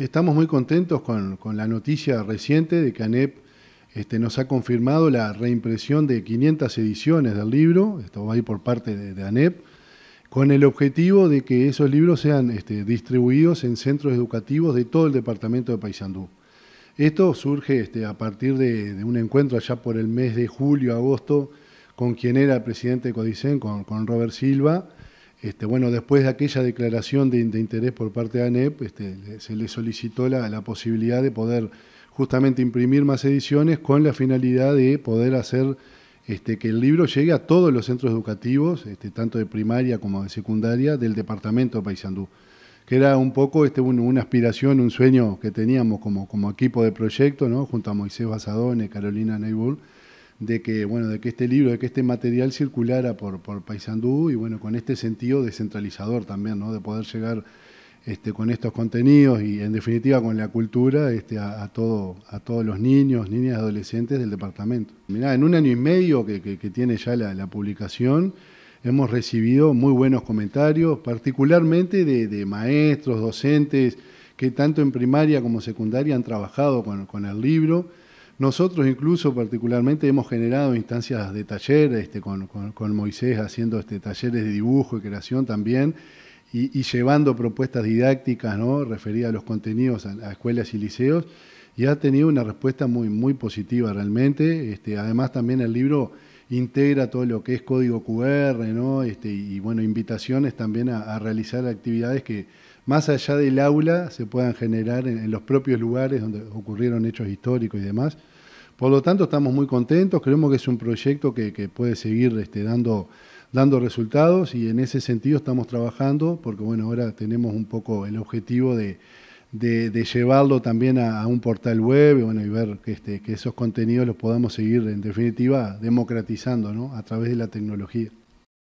Estamos muy contentos con, la noticia reciente de que ANEP este, nos ha confirmado la reimpresión de 500 ediciones del libro, esto va a por parte de, ANEP, con el objetivo de que esos libros sean este, distribuidos en centros educativos de todo el departamento de Paysandú. Esto surge este, a partir de, un encuentro allá por el mes de julio, agosto, con quien era el presidente de Codicen, con Robert Silva, este, bueno, después de aquella declaración de, interés por parte de ANEP, este, se le solicitó la, posibilidad de poder justamente imprimir más ediciones con la finalidad de poder hacer este, que el libro llegue a todos los centros educativos, tanto de primaria como de secundaria, del departamento de Paysandú, que era un poco una aspiración, un sueño que teníamos como, equipo de proyecto, ¿no? junto a Moisés Basadone, Carolina Neiburg, de que, bueno, de que este libro, de que este material circulara por, por Paysandú y bueno, con este sentido descentralizador también, ¿no? de poder llegar este, con estos contenidos y en definitiva con la cultura este, a, todo, a todos los niños, niñas, y adolescentes del departamento. mira en un año y medio que, tiene ya la, la, publicación, hemos recibido muy buenos comentarios, particularmente de, de, maestros, docentes, que tanto en primaria como secundaria han trabajado con, con el libro nosotros incluso particularmente hemos generado instancias de taller este, con, con, Moisés haciendo este, talleres de dibujo y creación también y, llevando propuestas didácticas ¿no? referidas a los contenidos a, escuelas y liceos y ha tenido una respuesta muy, muy positiva realmente. Este, además también el libro integra todo lo que es código QR, ¿no? Este, y bueno, invitaciones también a, realizar actividades que más allá del aula se puedan generar en, los propios lugares donde ocurrieron hechos históricos y demás. Por lo tanto, estamos muy contentos, creemos que es un proyecto que, puede seguir este, dando, dando resultados y en ese sentido estamos trabajando, porque bueno, ahora tenemos un poco el objetivo de, de, llevarlo también a, un portal web y, ver que, este, que esos contenidos los podamos seguir, en definitiva, democratizando ¿no? a través de la tecnología.